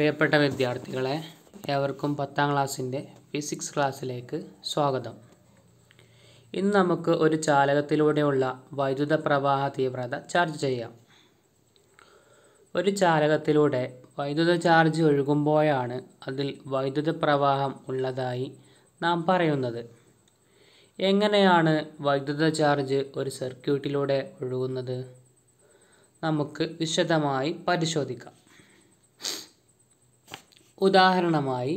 പ്രിയപ്പെട്ട വിദ്യാർത്ഥികളെ ഏവർക്കും പത്താം ക്ലാസ്സിൻ്റെ ഫിസിക്സ് ക്ലാസ്സിലേക്ക് സ്വാഗതം ഇന്ന് നമുക്ക് ഒരു ചാലകത്തിലൂടെയുള്ള വൈദ്യുത പ്രവാഹ തീവ്രത ചർച്ച ചെയ്യാം ഒരു ചാലകത്തിലൂടെ വൈദ്യുത ചാർജ് ഒഴുകുമ്പോഴാണ് അതിൽ വൈദ്യുത പ്രവാഹം ഉള്ളതായി നാം പറയുന്നത് എങ്ങനെയാണ് വൈദ്യുത ചാർജ് ഒരു സർക്യൂട്ടിലൂടെ ഒഴുകുന്നത് നമുക്ക് വിശദമായി പരിശോധിക്കാം ഉദാഹരണമായി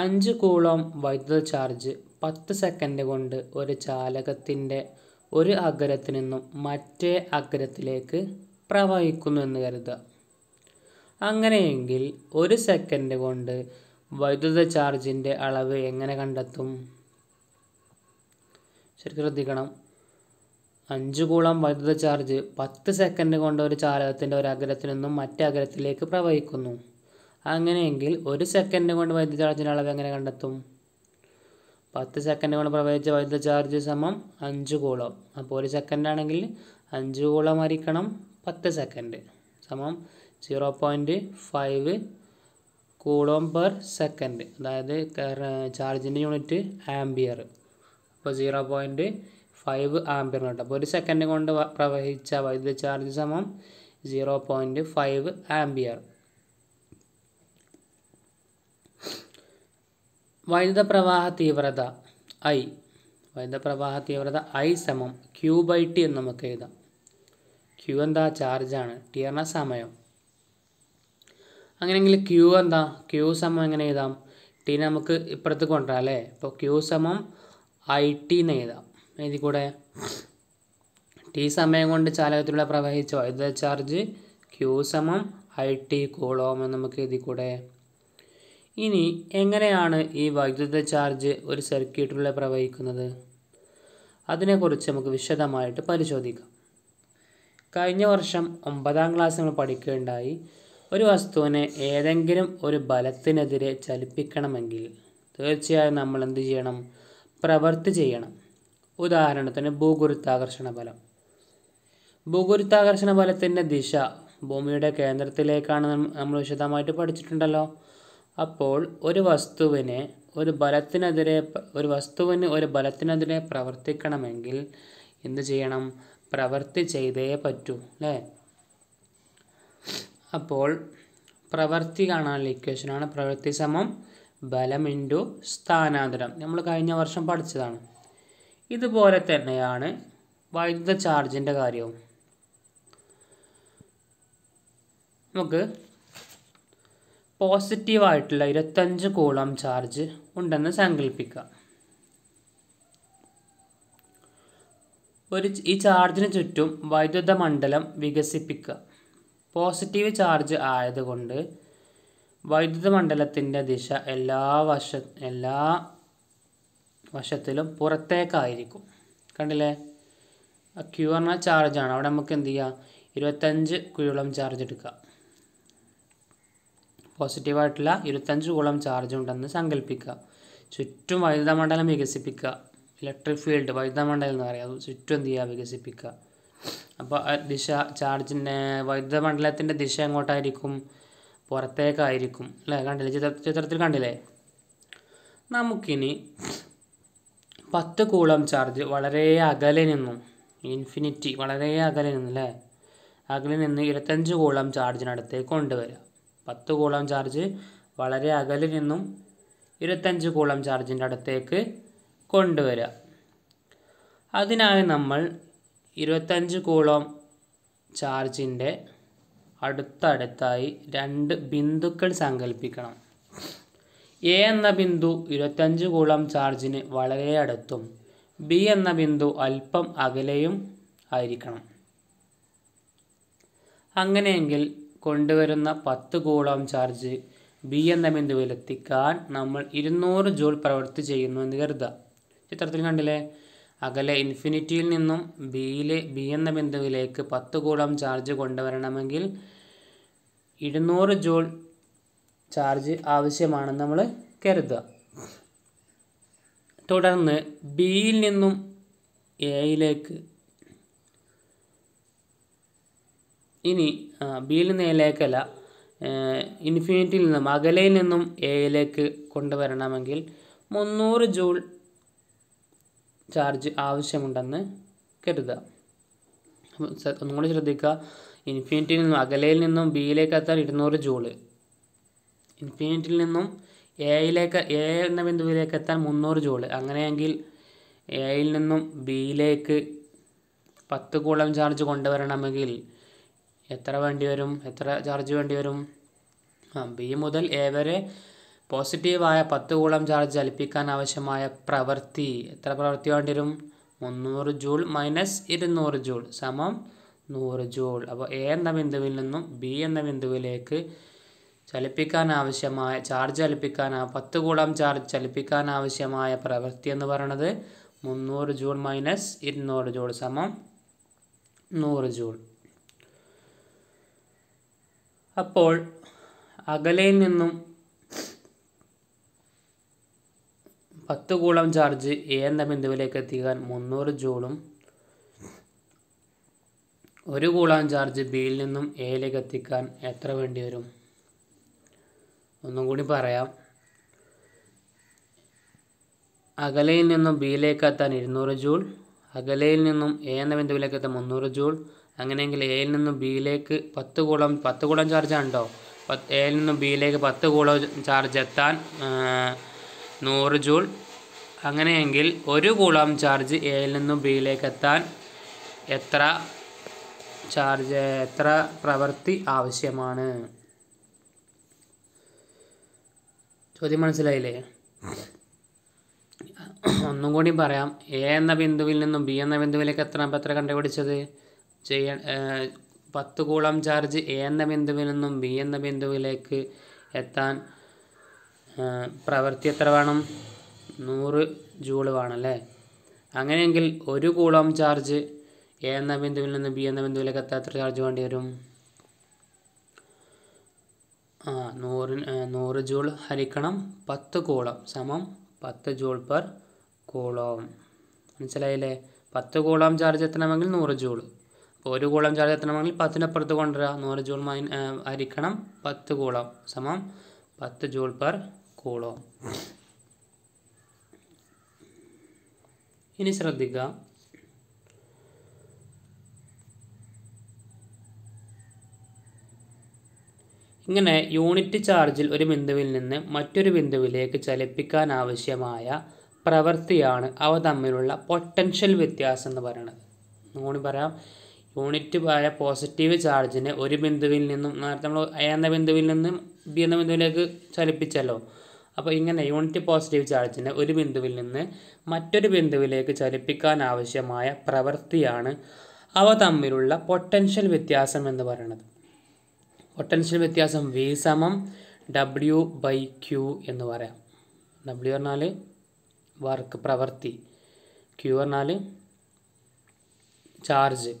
അഞ്ച് കൂളം വൈദ്യുത ചാർജ് പത്ത് സെക്കൻഡ് കൊണ്ട് ഒരു ചാലകത്തിൻ്റെ ഒരു അഗ്രത്തിൽ നിന്നും മറ്റേ അഗ്രത്തിലേക്ക് പ്രവഹിക്കുന്നു എന്ന് കരുതുക അങ്ങനെയെങ്കിൽ ഒരു സെക്കൻഡ് കൊണ്ട് വൈദ്യുത ചാർജിൻ്റെ അളവ് എങ്ങനെ കണ്ടെത്തും ശരിക്കും ശ്രദ്ധിക്കണം അഞ്ച് കൂളം വൈദ്യുത ചാർജ് പത്ത് സെക്കൻഡ് കൊണ്ട് ഒരു ചാലകത്തിൻ്റെ ഒരു അഗ്രത്തിൽ നിന്നും മറ്റേ അഗ്രത്തിലേക്ക് പ്രവഹിക്കുന്നു അങ്ങനെയെങ്കിൽ ഒരു സെക്കൻഡ് കൊണ്ട് വൈദ്യുത ചാർജിൻ്റെ അളവ് എങ്ങനെ കണ്ടെത്തും പത്ത് സെക്കൻഡ് കൊണ്ട് പ്രവഹിച്ച വൈദ്യുത ചാർജ് സമം അഞ്ച് കൂളം അപ്പോൾ ഒരു സെക്കൻഡ് ആണെങ്കിൽ അഞ്ച് കൂളം ഹരിക്കണം പത്ത് സെക്കൻഡ് സമം zero point five coulomb per second അതായത് ചാർജിൻ്റെ യൂണിറ്റ് ആംബിയർ അപ്പോൾ സീറോ പോയിൻറ്റ് ഫൈവ് ആംബിയർ കേട്ടോ അപ്പോൾ ഒരു സെക്കൻഡ് കൊണ്ട് പ്രവഹിച്ച വൈദ്യുത ചാർജ് സമം സീറോ പോയിൻറ്റ് ഫൈവ് ആംബിയർ വൈദ്യുത പ്രവാഹ തീവ്രത ഐ വൈദ്യുത പ്രവാഹ തീവ്രത ഐ സമം ക്യൂ ബൈ ടി എന്ന് നമുക്ക് എഴുതാം ക്യൂ എന്താ ചാർജാണ് ടി എന്ന സമയം അങ്ങനെയെങ്കിൽ ക്യൂ എന്താ ക്യൂ സമം എങ്ങനെ എഴുതാം ടി നമുക്ക് ഇപ്പുറത്ത് കൊണ്ടുവരാം അല്ലേ ഇപ്പോൾ ക്യൂ സമം ഐ ടി എന്ന് എഴുതാം എഴുതി കൂടെ ടി സമയം കൊണ്ട് ചാലകത്തിലൂടെ പ്രവഹിച്ച വൈദ്യുത ചാർജ് ക്യൂ സമം ഐ ടി കൂളോം എന്ന് നമുക്ക് എഴുതി കൂടെ ഇനി എങ്ങനെയാണ് ഈ വൈദ്യുത ചാർജ് ഒരു സർക്യൂട്ടിലൂടെ പ്രവഹിക്കുന്നത് അതിനെക്കുറിച്ച് നമുക്ക് വിശദമായിട്ട് പരിശോധിക്കാം കഴിഞ്ഞ വർഷം ഒമ്പതാം ക്ലാസ് നമ്മൾ പഠിക്കുകയുണ്ടായി ഒരു വസ്തുവിനെ ഏതെങ്കിലും ഒരു ബലത്തിനെതിരെ ചലിപ്പിക്കണമെങ്കിൽ തീർച്ചയായും നമ്മൾ എന്ത് ചെയ്യണം പ്രവർത്തി ചെയ്യണം ഉദാഹരണത്തിന് ഭൂഗുരുത്താകർഷണ ബലം ഭൂഗുരുത്താകർഷണ ബലത്തിൻ്റെ ദിശ ഭൂമിയുടെ കേന്ദ്രത്തിലേക്കാണ് നമ്മൾ വിശദമായിട്ട് പഠിച്ചിട്ടുണ്ടല്ലോ അപ്പോൾ ഒരു വസ്തുവിനെ ഒരു ബലത്തിനെതിരെ ഒരു വസ്തുവിന് ഒരു ബലത്തിനെതിരെ പ്രവർത്തിക്കണമെങ്കിൽ എന്ത് ചെയ്യണം പ്രവർത്തി ചെയ്തേ പറ്റൂ അല്ലേ അപ്പോൾ പ്രവർത്തി കാണാനുള്ള ഇക്വേഷനാണ് പ്രവൃത്തി സമം ബലം ഇൻറ്റു സ്ഥാനാന്തരം നമ്മൾ കഴിഞ്ഞ വർഷം പഠിച്ചതാണ് ഇതുപോലെ തന്നെയാണ് വൈദ്യുത ചാർജിൻ്റെ കാര്യവും നമുക്ക് പോസിറ്റീവായിട്ടുള്ള ഇരുപത്തഞ്ച് കൂളം ചാർജ് ഉണ്ടെന്ന് സങ്കല്പിക്കുക ഒരു ഈ ചാർജിന് ചുറ്റും വൈദ്യുത മണ്ഡലം വികസിപ്പിക്കുക പോസിറ്റീവ് ചാർജ് ആയതുകൊണ്ട് വൈദ്യുത മണ്ഡലത്തിൻ്റെ ദിശ എല്ലാ വശ എല്ലാ വശത്തിലും പുറത്തേക്കായിരിക്കും കണ്ടില്ലേ ക്യൂ ചാർജ് ചാർജാണ് അവിടെ നമുക്ക് എന്ത് ചെയ്യാം ഇരുപത്തഞ്ച് കുയോളം ചാർജ് എടുക്കാം പോസിറ്റീവായിട്ടുള്ള ഇരുപത്തഞ്ച് കുളം ചാർജ് ഉണ്ടെന്ന് സങ്കല്പിക്കുക ചുറ്റും വൈദ്യുത മണ്ഡലം വികസിപ്പിക്കുക ഇലക്ട്രിക് ഫീൽഡ് വൈദ്യുത മണ്ഡലം എന്ന് പറയാം അത് ചുറ്റും എന്ത് ചെയ്യുക വികസിപ്പിക്കുക അപ്പോൾ ദിശ ചാർജിൻ്റെ വൈദ്യുത മണ്ഡലത്തിൻ്റെ ദിശ എങ്ങോട്ടായിരിക്കും പുറത്തേക്കായിരിക്കും അല്ലേ കണ്ടില്ലേ ചിത്ര ചിത്രത്തിൽ കണ്ടില്ലേ നമുക്കിനി പത്ത് കൂളം ചാർജ് വളരെ അകലെ നിന്നും ഇൻഫിനിറ്റി വളരെ അകലെ നിന്നും അല്ലേ അകലെ നിന്ന് ഇരുപത്തഞ്ച് കൂളം ചാർജിനടുത്തേക്ക് കൊണ്ടുവരാം പത്ത് കൂളം ചാർജ് വളരെ അകലിൽ നിന്നും ഇരുപത്തഞ്ച് കൂളം ചാർജിൻ്റെ അടുത്തേക്ക് കൊണ്ടുവരിക അതിനായി നമ്മൾ ഇരുപത്തഞ്ച് കൂളം ചാർജിൻ്റെ അടുത്തടുത്തായി രണ്ട് ബിന്ദുക്കൾ സങ്കല്പിക്കണം എ എന്ന ബിന്ദു ഇരുപത്തഞ്ച് കൂളം ചാർജിന് വളരെ അടുത്തും ബി എന്ന ബിന്ദു അല്പം അകലെയും ആയിരിക്കണം അങ്ങനെയെങ്കിൽ കൊണ്ടുവരുന്ന പത്ത് കൂളോം ചാർജ് ബി എന്ന ബിന്ദുവിലെത്തിക്കാൻ നമ്മൾ ഇരുന്നൂറ് ജൂൾ പ്രവൃത്തി ചെയ്യുന്നു എന്ന് കരുതുക ചിത്രത്തിൽ കണ്ടില്ലേ അകലെ ഇൻഫിനിറ്റിയിൽ നിന്നും ബിയിലെ ബി എന്ന ബിന്ദുവിലേക്ക് പത്ത് കൂളം ചാർജ് കൊണ്ടുവരണമെങ്കിൽ ഇരുന്നൂറ് ജൂൾ ചാർജ് ആവശ്യമാണെന്ന് നമ്മൾ കരുതുക തുടർന്ന് ബിയിൽ നിന്നും എയിലേക്ക് ഇനി ബിയിൽ നിന്ന് എയിലേക്കല്ല ഇൻഫിനിറ്റിയിൽ നിന്നും അകലയിൽ നിന്നും എയിലേക്ക് കൊണ്ടുവരണമെങ്കിൽ മുന്നൂറ് ജൂൾ ചാർജ് ആവശ്യമുണ്ടെന്ന് കരുതുക ഒന്നും കൂടി ശ്രദ്ധിക്കുക ഇൻഫിനിറ്റിയിൽ നിന്നും അകലയിൽ നിന്നും ബിയിലേക്ക് എത്താൻ ഇരുന്നൂറ് ജൂള് ഇൻഫിനിറ്റിയിൽ നിന്നും എയിലേക്ക് എ എന്ന ബിന്ദുവിലേക്ക് എത്താൻ മുന്നൂറ് ജൂള് അങ്ങനെയെങ്കിൽ എയിൽ നിന്നും ബിയിലേക്ക് പത്ത് കൂളം ചാർജ് കൊണ്ടുവരണമെങ്കിൽ എത്ര വേണ്ടി വരും എത്ര ചാർജ് വേണ്ടി വരും ആ ബി മുതൽ എ വരെ പോസിറ്റീവായ പത്ത് കൂളം ചാർജ് ചലിപ്പിക്കാൻ ആവശ്യമായ പ്രവൃത്തി എത്ര പ്രവൃത്തി വേണ്ടി വരും മുന്നൂറ് ജൂൾ മൈനസ് ഇരുന്നൂറ് ജൂൾ സമം നൂറ് ജൂൾ അപ്പോൾ എ എന്ന ബിന്ദുവിൽ നിന്നും ബി എന്ന ബിന്ദുവിലേക്ക് ചലിപ്പിക്കാൻ ആവശ്യമായ ചാർജ് ചലിപ്പിക്കാൻ പത്ത് കൂളം ചാർജ് ചലിപ്പിക്കാൻ ആവശ്യമായ പ്രവൃത്തി എന്ന് പറയുന്നത് മുന്നൂറ് ജൂൾ മൈനസ് ഇരുന്നൂറ് ജൂൾ സമം നൂറ് ജൂൾ അപ്പോൾ അകലെ നിന്നും പത്ത് കൂളം ചാർജ് എന്ന ബിന്ദുവിലേക്ക് എത്തിക്കാൻ മുന്നൂറ് ജൂളും ഒരു കൂളം ചാർജ് ബിയിൽ നിന്നും എയിലേക്ക് എത്തിക്കാൻ എത്ര വേണ്ടി വരും ഒന്നും കൂടി പറയാം അകലയിൽ നിന്നും ബിയിലേക്ക് എത്താൻ ഇരുന്നൂറ് ജൂൾ അകലയിൽ നിന്നും എ എന്ന ബിന്ദുവിലേക്ക് എത്താൻ മുന്നൂറ് ജൂൾ അങ്ങനെയെങ്കിൽ എയിൽ നിന്നും ബിയിലേക്ക് പത്ത് കൂളം പത്ത് കൂളം ചാർജാണുണ്ടോ പത്ത് എയിൽ നിന്നും ബിയിലേക്ക് പത്ത് കൂളം ചാർജ് എത്താൻ നൂറ് ജൂൾ അങ്ങനെയെങ്കിൽ ഒരു കൂളം ചാർജ് എയിൽ നിന്നും ബിയിലേക്ക് എത്താൻ എത്ര ചാർജ് എത്ര പ്രവൃത്തി ആവശ്യമാണ് ചോദ്യം മനസ്സിലായില്ലേ ഒന്നും കൂടി പറയാം എ എന്ന ബിന്ദുവിൽ നിന്നും ബി എന്ന ബിന്ദുവിലേക്ക് എത്ര അപ്പം എത്ര കണ്ടുപിടിച്ചത് ചെയ്യ പത്ത് കൂളം ചാർജ് എ എന്ന ബിന്ദുവിൽ നിന്നും ബി എന്ന ബിന്ദുവിലേക്ക് എത്താൻ പ്രവൃത്തി എത്ര വേണം നൂറ് ജൂൾ വേണമല്ലേ അങ്ങനെയെങ്കിൽ ഒരു കൂളം ചാർജ് എ എന്ന ബിന്ദുവിൽ നിന്ന് ബി എന്ന ബിന്ദുവിലേക്ക് എത്താൻ എത്ര ചാർജ് വേണ്ടി വരും ആ നൂറ് നൂറ് ജൂൾ ഹരിക്കണം പത്ത് കൂളം സമം പത്ത് ജൂൾ പെർ കൂളോം മനസ്സിലായില്ലേ പത്ത് കൂളോം ചാർജ് എത്തണമെങ്കിൽ നൂറ് ജൂൾ ഒരു കൂളം ചാർജ് എത്തണമെങ്കിൽ പത്തിനപ്പുറത്ത് കൊണ്ടുവരിക നൂറ് ജൂൾ മൈൻ ഹരിക്കണം പത്ത് കൂളം സമം പത്ത് ജൂൾ പെർ കൂളോ ഇനി ശ്രദ്ധിക്കുക ഇങ്ങനെ യൂണിറ്റ് ചാർജിൽ ഒരു ബിന്ദുവിൽ നിന്ന് മറ്റൊരു ബിന്ദുവിലേക്ക് ചലിപ്പിക്കാൻ ആവശ്യമായ പ്രവൃത്തിയാണ് അവ തമ്മിലുള്ള പൊട്ടൻഷ്യൽ വ്യത്യാസം എന്ന് പറയുന്നത് ഒന്നുകൂടി പറയാം യൂണിറ്റ് ആയ പോസിറ്റീവ് ചാർജിനെ ഒരു ബിന്ദുവിൽ നിന്നും നേരത്തെ നമ്മൾ എ എന്ന ബിന്ദുവിൽ നിന്നും ബി എന്ന ബിന്ദുവിലേക്ക് ചലിപ്പിച്ചല്ലോ അപ്പോൾ ഇങ്ങനെ യൂണിറ്റ് പോസിറ്റീവ് ചാർജിനെ ഒരു ബിന്ദുവിൽ നിന്ന് മറ്റൊരു ബിന്ദുവിലേക്ക് ചലിപ്പിക്കാൻ ആവശ്യമായ പ്രവൃത്തിയാണ് അവ തമ്മിലുള്ള പൊട്ടൻഷ്യൽ വ്യത്യാസം എന്ന് പറയുന്നത് പൊട്ടൻഷ്യൽ വ്യത്യാസം വി സമം ഡബ്ല്യു ബൈ ക്യു എന്ന് പറയാം ഡബ്ല്യു പറഞ്ഞാൽ വർക്ക് പ്രവൃത്തി ക്യു പറഞ്ഞാൽ ചാർജ്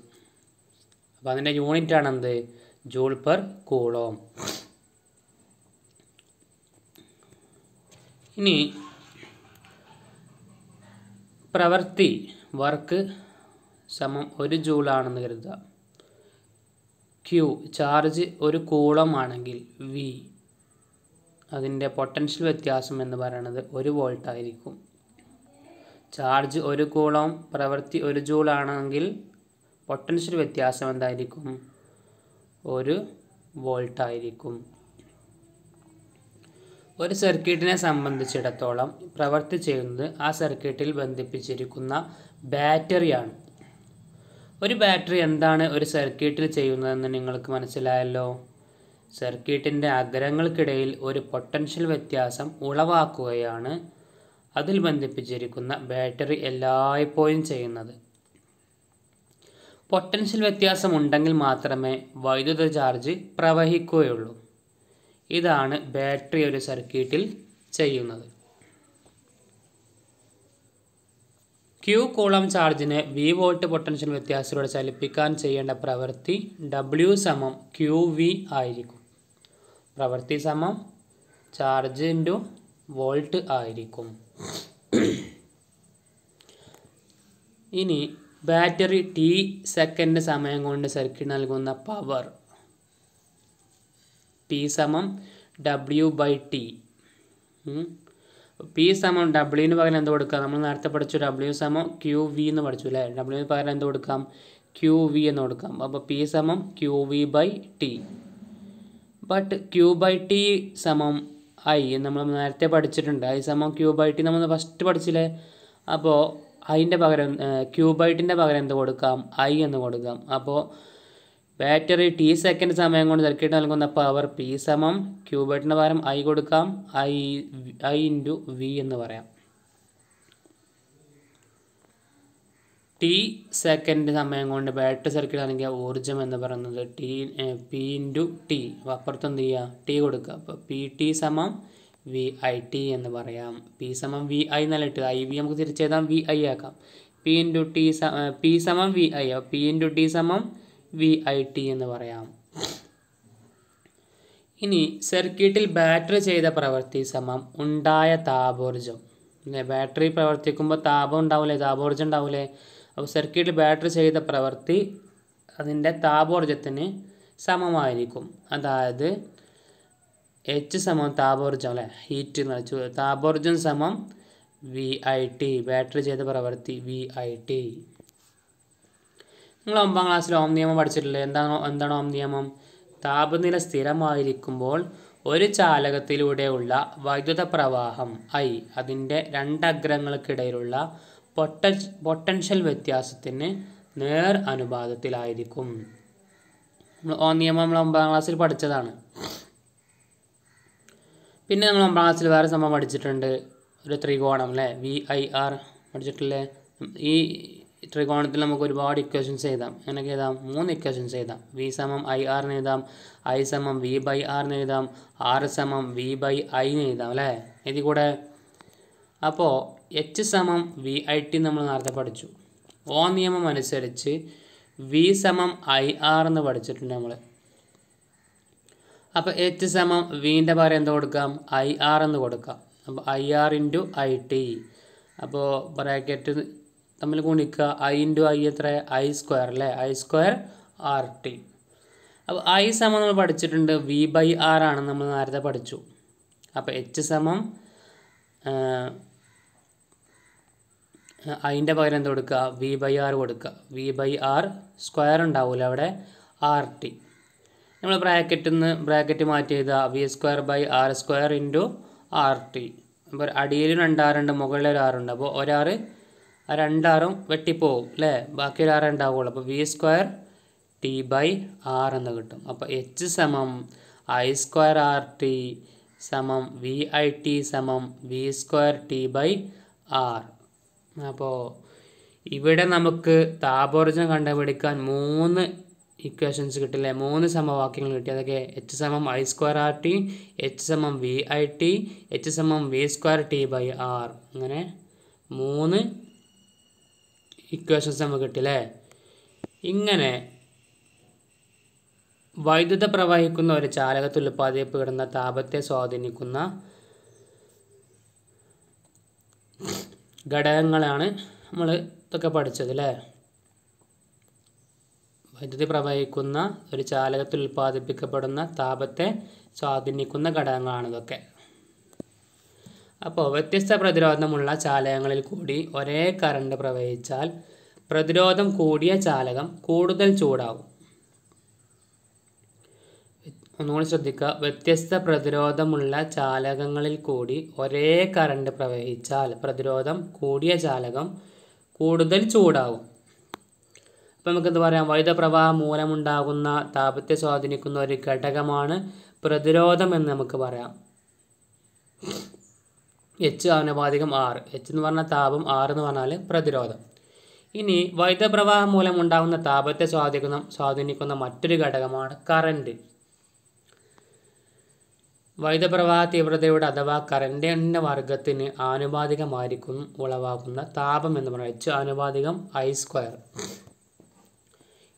അപ്പം അതിൻ്റെ യൂണിറ്റ് ആണ് എന്ത് ജൂൾ പെർ കൂളോം ഇനി പ്രവൃത്തി വർക്ക് സമം ഒരു ജൂളാണെന്ന് കരുതുക ക്യൂ ചാർജ് ഒരു കൂളം ആണെങ്കിൽ വി അതിൻ്റെ പൊട്ടൻഷ്യൽ വ്യത്യാസം എന്ന് പറയുന്നത് ഒരു വോൾട്ട് ആയിരിക്കും ചാർജ് ഒരു കൂളം പ്രവൃത്തി ഒരു ജൂളാണെങ്കിൽ പൊട്ടൻഷ്യൽ വ്യത്യാസം എന്തായിരിക്കും ഒരു വോൾട്ട് ആയിരിക്കും ഒരു സർക്യൂട്ടിനെ സംബന്ധിച്ചിടത്തോളം പ്രവർത്തി ചെയ്യുന്നത് ആ സർക്യൂട്ടിൽ ബന്ധിപ്പിച്ചിരിക്കുന്ന ബാറ്ററിയാണ് ഒരു ബാറ്ററി എന്താണ് ഒരു സർക്യൂട്ടിൽ ചെയ്യുന്നതെന്ന് നിങ്ങൾക്ക് മനസ്സിലായല്ലോ സർക്യൂട്ടിൻ്റെ അഗ്രങ്ങൾക്കിടയിൽ ഒരു പൊട്ടൻഷ്യൽ വ്യത്യാസം ഉളവാക്കുകയാണ് അതിൽ ബന്ധിപ്പിച്ചിരിക്കുന്ന ബാറ്ററി എല്ലായ്പ്പോഴും ചെയ്യുന്നത് പൊട്ടൻഷ്യൽ വ്യത്യാസം ഉണ്ടെങ്കിൽ മാത്രമേ വൈദ്യുത ചാർജ് പ്രവഹിക്കുകയുള്ളൂ ഇതാണ് ബാറ്ററി ഒരു സർക്യൂട്ടിൽ ചെയ്യുന്നത് ക്യൂ കൂളം ചാർജിനെ വി വോൾട്ട് പൊട്ടൻഷ്യൽ വ്യത്യാസത്തിലൂടെ ചലിപ്പിക്കാൻ ചെയ്യേണ്ട പ്രവൃത്തി ഡബ്ല്യു സമം ക്യു വി ആയിരിക്കും പ്രവൃത്തി സമം ചാർജ് ഇൻറ്റു വോൾട്ട് ആയിരിക്കും ഇനി ബാറ്ററി ടി സെക്കൻഡ് സമയം കൊണ്ട് സർക്യൂട്ട് നൽകുന്ന പവർ പി സമം ഡബ്ല്യു ബൈ ടി പി സമം ഡബ്ല്യുവിന് പകരം എന്ത് കൊടുക്കാം നമ്മൾ നേരത്തെ പഠിച്ചു ഡബ്ല്യു സമം ക്യു വി എന്ന് പഠിച്ചു അല്ലേ ഡബ്ല്യുവിന് പകരം എന്ത് കൊടുക്കാം ക്യു വി എന്ന് കൊടുക്കാം അപ്പോൾ പി സമം Q V by T but Q by T സമം ഐ നമ്മൾ നേരത്തെ പഠിച്ചിട്ടുണ്ട് ഐ സമം ക്യൂ ബൈ ടി നമ്മൾ ഫസ്റ്റ് പഠിച്ചില്ലേ അപ്പോൾ അതിൻ്റെ പകരം ക്യൂബൈറ്റിൻ്റെ പകരം എന്ത് കൊടുക്കാം ഐ എന്ന് കൊടുക്കാം അപ്പോൾ ബാറ്ററി ടി സെക്കൻഡ് സമയം കൊണ്ട് സർക്യൂട്ട് നൽകുന്ന പവർ പി സമം ക്യൂബൈറ്റിൻ്റെ പകരം ഐ കൊടുക്കാം ഐ ഐ ഇൻറ്റു വി എന്ന് പറയാം ടി സെക്കൻഡ് സമയം കൊണ്ട് ബാറ്ററി സർക്യൂട്ട് നൽകിയ ഊർജ്ജം എന്ന് പറയുന്നത് ടി പി ഇൻറ്റു ടി അപ്പോൾ അപ്പുറത്ത് എന്ത് ചെയ്യുക ടി കൊടുക്കുക അപ്പോൾ പി ടി സമം വി ഐ ടി എന്ന് പറയാം പി സമം വി ഐ എന്നല്ല ഐ വി നമുക്ക് തിരിച്ചെഴുതാം വി ഐ ആക്കാം പി ഇൻറ്റു ടി സ പി സമം V I P into T സമം വി ഐ ടി എന്ന് പറയാം ഇനി സർക്യൂട്ടിൽ ബാറ്ററി ചെയ്ത പ്രവൃത്തി സമം ഉണ്ടായ താപോർജം അല്ലേ ബാറ്ററി പ്രവർത്തിക്കുമ്പോൾ താപം ഉണ്ടാവില്ലേ താപോർജം ഉണ്ടാവില്ലേ അപ്പോൾ സർക്യൂട്ടിൽ ബാറ്ററി ചെയ്ത പ്രവൃത്തി അതിൻ്റെ താപോർജത്തിന് സമമായിരിക്കും അതായത് എച്ച് സമം താപോർജ്ജം അല്ലേ ഹീറ്റ് എന്ന് വെച്ചു താപോർജ്ജം സമം വി ഐ ടി ബാറ്ററി ചെയ്ത പ്രവൃത്തി വി ഐ ടി നിങ്ങൾ ഒമ്പാം ക്ലാസ്സിൽ ഓം നിയമം പഠിച്ചിട്ടില്ലേ എന്താണ് എന്താണ് ഓം നിയമം താപനില സ്ഥിരമായിരിക്കുമ്പോൾ ഒരു ചാലകത്തിലൂടെയുള്ള വൈദ്യുത പ്രവാഹം ഐ അതിൻ്റെ രണ്ടഗ്രങ്ങൾക്കിടയിലുള്ള പൊട്ട പൊട്ടൻഷ്യൽ വ്യത്യാസത്തിന് നേർ അനുപാതത്തിലായിരിക്കും നമ്മൾ ഓം നിയമം നമ്മൾ ഒമ്പതാം ക്ലാസ്സിൽ പഠിച്ചതാണ് പിന്നെ നമ്മൾ ഒമ്പതാം ക്ലാസ്സിൽ വേറെ സംഭവം പഠിച്ചിട്ടുണ്ട് ഒരു ത്രികോണം അല്ലേ വി ഐ ആർ പഠിച്ചിട്ടില്ലേ ഈ ത്രികോണത്തിൽ നമുക്ക് ഒരുപാട് ഇക്വേഷൻസ് എഴുതാം എങ്ങനെയൊക്കെ എഴുതാം മൂന്ന് ഇക്വേഷൻസ് എഴുതാം വി സമം ഐ ആർ എന്ന് എഴുതാം ഐ സമം വി ബൈ ആർ എന്ന് എഴുതാം ആർ സമം വി ബൈ ഐ എന്ന് എഴുതാം അല്ലേ ഇതിൽ കൂടെ അപ്പോൾ എച്ച് സമം വി ഐ ടി നമ്മൾ നേരത്തെ പഠിച്ചു ഓ നിയമം അനുസരിച്ച് വി സമം ഐ ആർ എന്ന് പഠിച്ചിട്ടുണ്ട് നമ്മൾ അപ്പോൾ എച്ച് സമം വീൻ്റെ പകരം എന്ത് കൊടുക്കാം ഐ ആർ എന്ന് കൊടുക്കാം അപ്പോൾ I R into I T അപ്പോൾ ബ്രാക്കറ്റ് തമ്മിൽ ഗുണിക്കുക ഐ ഇൻറ്റു ഐ എത്ര ഐ സ്ക്വയർ അല്ലേ ഐ സ്ക്വയർ ആർ ടി അപ്പോൾ ഐ സമം നമ്മൾ പഠിച്ചിട്ടുണ്ട് വി ബൈ ആർ ആണ് നമ്മൾ നേരത്തെ പഠിച്ചു അപ്പോൾ എച്ച് സമം അതിൻ്റെ പകരം എന്ത് കൊടുക്കുക വി ബൈ ആർ കൊടുക്കുക വി ബൈ ആർ സ്ക്വയർ ഉണ്ടാവില്ല അവിടെ ആർ ടി നമ്മൾ ബ്രാക്കറ്റിൽ നിന്ന് ബ്രാക്കറ്റ് മാറ്റി എഴുതുക V square by R square into R T അപ്പോൾ അടിയിൽ രണ്ടാറുണ്ട് മുകളിൽ ഒരു ആറുണ്ട് അപ്പോൾ ഒരാറ് ആ രണ്ടാറും വെട്ടിപ്പോവും അല്ലേ ബാക്കി ഒരു ആറ് ഉണ്ടാവുള്ളൂ അപ്പോൾ V square T by R എന്ന് കിട്ടും അപ്പോൾ എച്ച് സമം ഐ സ്ക്വയർ ആർ ടി സമം വി ഐ ടി സമം V square T by R അപ്പോൾ ഇവിടെ നമുക്ക് താപോർജ്ജം കണ്ടുപിടിക്കാൻ മൂന്ന് ഇക്വേഷൻസ് കിട്ടില്ലേ മൂന്ന് സമവാക്യങ്ങൾ കിട്ടി അതൊക്കെ എച്ച് സമം I square R T H സമം വി ഐ ടി എച്ച് സമം V square T by R അങ്ങനെ മൂന്ന് ഇക്വേഷൻസ് നമുക്ക് കിട്ടി അല്ലേ ഇങ്ങനെ വൈദ്യുത പ്രവഹിക്കുന്ന ഒരു ചാലകത്തിൽ ഉൽപ്പാദിക്കപ്പെടുന്ന താപത്തെ സ്വാധീനിക്കുന്ന ഘടകങ്ങളാണ് നമ്മൾ ഇതൊക്കെ പഠിച്ചത് അല്ലേ വൈദ്യുതി പ്രവഹിക്കുന്ന ഒരു ചാലകത്തിൽ ഉൽപ്പാദിപ്പിക്കപ്പെടുന്ന താപത്തെ സ്വാധീനിക്കുന്ന ഘടകങ്ങളാണ് ഇതൊക്കെ അപ്പോൾ വ്യത്യസ്ത പ്രതിരോധമുള്ള ചാലകങ്ങളിൽ കൂടി ഒരേ കറണ്ട് പ്രവഹിച്ചാൽ പ്രതിരോധം കൂടിയ ചാലകം കൂടുതൽ ചൂടാവും ഒന്നുകൂടി ശ്രദ്ധിക്കുക വ്യത്യസ്ത പ്രതിരോധമുള്ള ചാലകങ്ങളിൽ കൂടി ഒരേ കറണ്ട് പ്രവഹിച്ചാൽ പ്രതിരോധം കൂടിയ ചാലകം കൂടുതൽ ചൂടാവും ഇപ്പം നമുക്കെന്ത് പറയാം വൈദ്യുത പ്രവാഹം മൂലമുണ്ടാകുന്ന താപത്തെ സ്വാധീനിക്കുന്ന ഒരു ഘടകമാണ് പ്രതിരോധം എന്ന് നമുക്ക് പറയാം എച്ച് ആനുപാതികം ആറ് എച്ച് എന്ന് പറഞ്ഞാൽ താപം ആറ് എന്ന് പറഞ്ഞാൽ പ്രതിരോധം ഇനി വൈദ്യുത പ്രവാഹം മൂലം ഉണ്ടാകുന്ന താപത്തെ സ്വാധീനിക്കുന്ന സ്വാധീനിക്കുന്ന മറ്റൊരു ഘടകമാണ് കറണ്ട് വൈദ്യുത പ്രവാഹ തീവ്രതയുടെ അഥവാ കറൻറ്റിൻ്റെ വർഗത്തിന് ആനുപാതികമായിരിക്കും ഉളവാക്കുന്ന താപം എന്ന് പറയുന്നത് എച്ച് ആനുപാതികം ഐ സ്ക്വയർ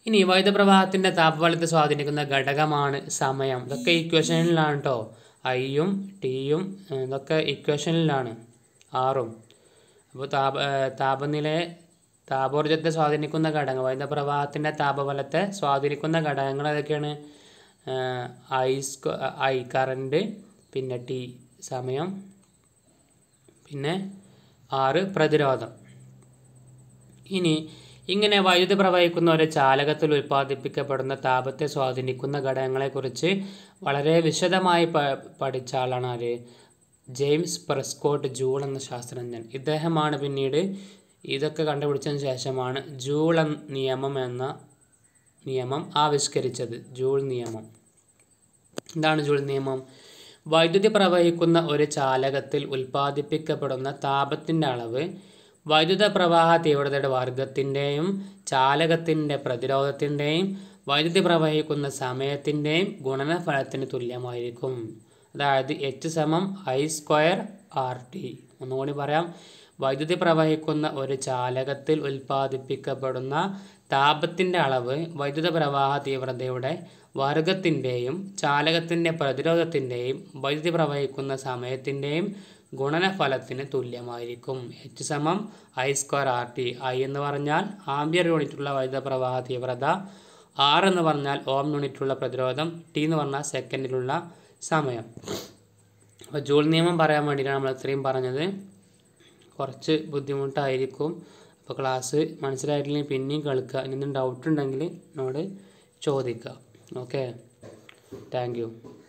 ഇനി വൈദ്യുതപ്രവാഹത്തിൻ്റെ താപബലത്തെ സ്വാധീനിക്കുന്ന ഘടകമാണ് സമയം ഇതൊക്കെ ഇക്വേഷനിലാണ് കേട്ടോ ഐയും ടിയും ഇതൊക്കെ ഇക്വേഷനിലാണ് ആറും അപ്പോൾ താപ താപനിലയെ താപോർജ്ജത്തെ സ്വാധീനിക്കുന്ന ഘടകം വൈദ്യുതപ്രവാഹത്തിൻ്റെ താപബലത്തെ സ്വാധീനിക്കുന്ന ഘടകങ്ങൾ ഏതൊക്കെയാണ് ഐ ഐ കറണ്ട് പിന്നെ ടി സമയം പിന്നെ ആറ് പ്രതിരോധം ഇനി ഇങ്ങനെ വൈദ്യുതി പ്രവഹിക്കുന്ന ഒരു ചാലകത്തിൽ ഉൽപ്പാദിപ്പിക്കപ്പെടുന്ന താപത്തെ സ്വാധീനിക്കുന്ന ഘടകങ്ങളെക്കുറിച്ച് വളരെ വിശദമായി പഠിച്ച ആളാണ് ആര് ജെയിംസ് പ്രസ്കോട്ട് ജൂൾ എന്ന ശാസ്ത്രജ്ഞൻ ഇദ്ദേഹമാണ് പിന്നീട് ഇതൊക്കെ കണ്ടുപിടിച്ചതിന് ശേഷമാണ് ജൂൾ നിയമം എന്ന നിയമം ആവിഷ്കരിച്ചത് ജൂൾ നിയമം എന്താണ് ജൂൾ നിയമം വൈദ്യുതി പ്രവഹിക്കുന്ന ഒരു ചാലകത്തിൽ ഉൽപ്പാദിപ്പിക്കപ്പെടുന്ന താപത്തിൻ്റെ അളവ് വൈദ്യുത പ്രവാഹ തീവ്രതയുടെ വർഗത്തിൻ്റെയും ചാലകത്തിൻ്റെ പ്രതിരോധത്തിൻ്റെയും വൈദ്യുതി പ്രവഹിക്കുന്ന സമയത്തിൻ്റെയും ഗുണനഫലത്തിന് തുല്യമായിരിക്കും അതായത് എച്ച് സമം ഐ സ്ക്വയർ ആർ ടി ഒന്നുകൂടി പറയാം വൈദ്യുതി പ്രവഹിക്കുന്ന ഒരു ചാലകത്തിൽ ഉൽപ്പാദിപ്പിക്കപ്പെടുന്ന താപത്തിൻ്റെ അളവ് വൈദ്യുത പ്രവാഹ തീവ്രതയുടെ വർഗത്തിൻ്റെയും ചാലകത്തിൻ്റെ പ്രതിരോധത്തിൻ്റെയും വൈദ്യുതി പ്രവഹിക്കുന്ന സമയത്തിൻ്റെയും ഗുണനഫലത്തിന് തുല്യമായിരിക്കും എച്ച് സമം I square R T I എന്ന് പറഞ്ഞാൽ ആംബിയർ യൂണിറ്റുള്ള വൈദ്യുത പ്രവാഹ തീവ്രത ആർ എന്ന് പറഞ്ഞാൽ ഓം യൂണിറ്റുള്ള പ്രതിരോധം ടി എന്ന് പറഞ്ഞാൽ സെക്കൻഡിലുള്ള സമയം അപ്പോൾ ജൂൾ നിയമം പറയാൻ വേണ്ടിയിട്ടാണ് നമ്മൾ ഇത്രയും പറഞ്ഞത് കുറച്ച് ബുദ്ധിമുട്ടായിരിക്കും അപ്പോൾ ക്ലാസ് മനസ്സിലായിട്ടില്ലെങ്കിൽ പിന്നെയും കേൾക്കുക ഇനി എന്തെങ്കിലും ഡൗട്ട് ഉണ്ടെങ്കിൽ എന്നോട് ചോദിക്കുക ഓക്കെ താങ്ക്